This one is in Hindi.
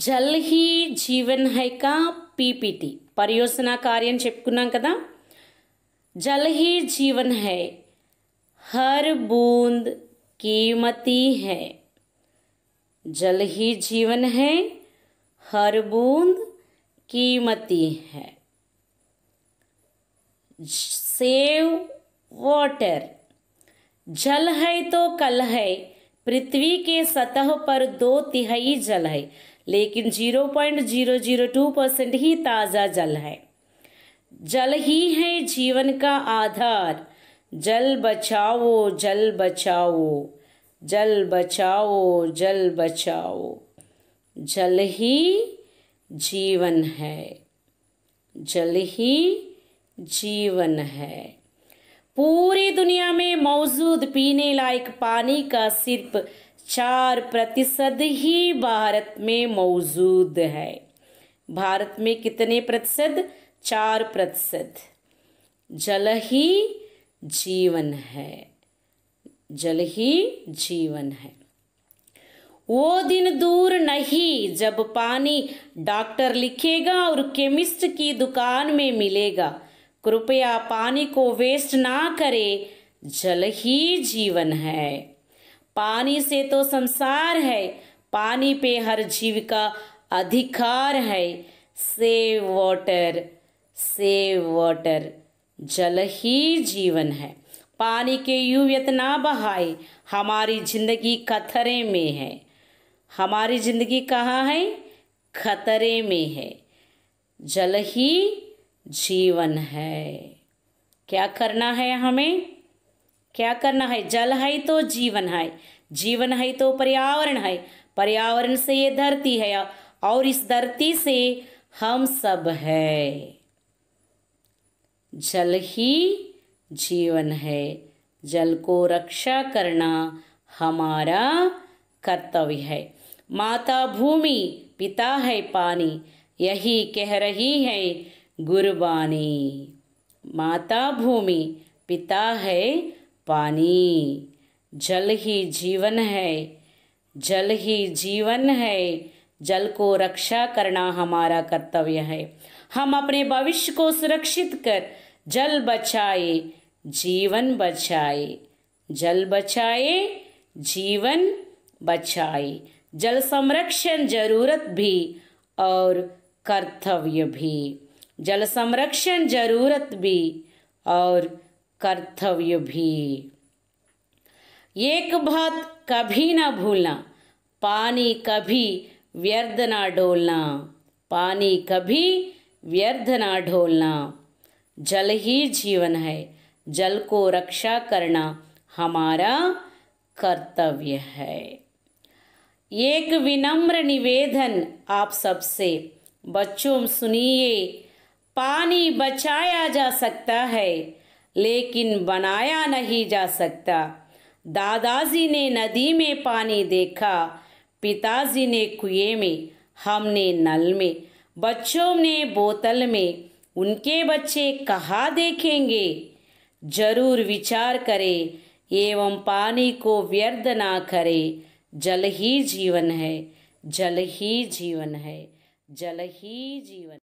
जल ही जीवन है का पीपीटी परियोजना చెప్పుకున్నాం कदा जल ही जीवन है हर बूंद कीमती है जल ही जीवन है हर बूंद कीमती है सेव वाटर जल है तो कल है पृथ्वी के सतह पर दो तिहाई जल है लेकिन 0.002 परसेंट ही ताज़ा जल है जल ही है जीवन का आधार जल बचाओ जल बचाओ जल बचाओ जल बचाओ जल ही जीवन है जल ही जीवन है पूरी दुनिया में मौजूद पीने लायक पानी का सिर्फ चार प्रतिशत ही भारत में मौजूद है भारत में कितने प्रतिशत चार प्रतिशत जल ही जीवन है जल ही जीवन है वो दिन दूर नहीं जब पानी डॉक्टर लिखेगा और केमिस्ट की दुकान में मिलेगा कृपया पानी को वेस्ट ना करें जल ही जीवन है पानी से तो संसार है पानी पे हर जीव का अधिकार है सेव वाटर सेव वाटर जल ही जीवन है पानी के यू व्यतना बहाए हमारी जिंदगी खतरे में है हमारी जिंदगी कहाँ है खतरे में है जल ही जीवन है क्या करना है हमें क्या करना है जल है तो जीवन है जीवन है तो पर्यावरण है पर्यावरण से ये धरती है और इस धरती से हम सब है जल ही जीवन है जल को रक्षा करना हमारा कर्तव्य है माता भूमि पिता है पानी यही कह रही है गुरबानी माता भूमि पिता है पानी जल ही जीवन है जल ही जीवन है जल को रक्षा करना हमारा कर्तव्य है हम अपने भविष्य को सुरक्षित कर जल बचाए जीवन बचाए जल बचाए जीवन बचाए जल संरक्षण जरूरत भी और कर्तव्य भी जल संरक्षण जरूरत भी और कर्तव्य भी एक बात कभी ना भूलना पानी कभी व्यर्थ ना डोलना पानी कभी व्यर्थ ना ढोलना जल ही जीवन है जल को रक्षा करना हमारा कर्तव्य है एक विनम्र निवेदन आप सबसे बच्चों सुनिए पानी बचाया जा सकता है लेकिन बनाया नहीं जा सकता दादाजी ने नदी में पानी देखा पिताजी ने कुएं में हमने नल में बच्चों ने बोतल में उनके बच्चे कहाँ देखेंगे जरूर विचार करें एवं पानी को व्यर्थ ना करें जल ही जीवन है जल ही जीवन है जल ही जीवन